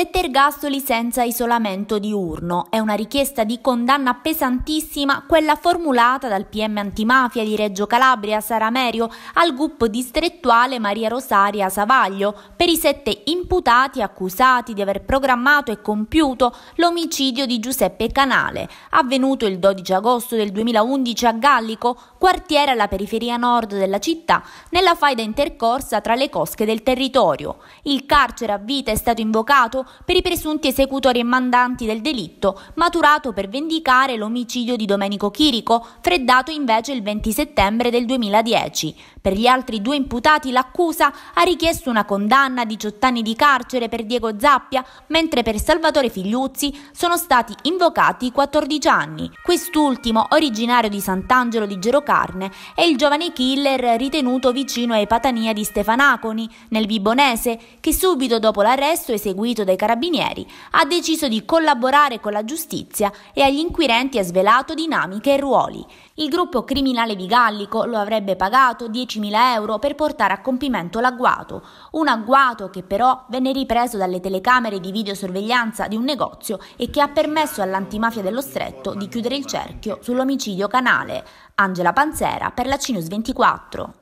Sette ergastoli senza isolamento diurno. È una richiesta di condanna pesantissima quella formulata dal PM antimafia di Reggio Calabria Saramerio al gruppo distrettuale Maria Rosaria Savaglio per i sette imputati accusati di aver programmato e compiuto l'omicidio di Giuseppe Canale, avvenuto il 12 agosto del 2011 a Gallico, quartiere alla periferia nord della città, nella faida intercorsa tra le cosche del territorio. Il carcere a vita è stato invocato per i presunti esecutori e mandanti del delitto, maturato per vendicare l'omicidio di Domenico Chirico, freddato invece il 20 settembre del 2010. Per gli altri due imputati l'accusa ha richiesto una condanna a 18 anni di carcere per Diego Zappia, mentre per Salvatore Figliuzzi sono stati invocati 14 anni. Quest'ultimo, originario di Sant'Angelo di Gerocarne, è il giovane killer ritenuto vicino ai patania di Stefanaconi, nel Vibonese, che subito dopo l'arresto eseguito dai carabinieri, ha deciso di collaborare con la giustizia e agli inquirenti ha svelato dinamiche e ruoli. Il gruppo criminale di Gallico lo avrebbe pagato 10.000 euro per portare a compimento l'agguato, un agguato che però venne ripreso dalle telecamere di videosorveglianza di un negozio e che ha permesso all'antimafia dello Stretto di chiudere il cerchio sull'omicidio canale. Angela Panzera per la Cinus 24.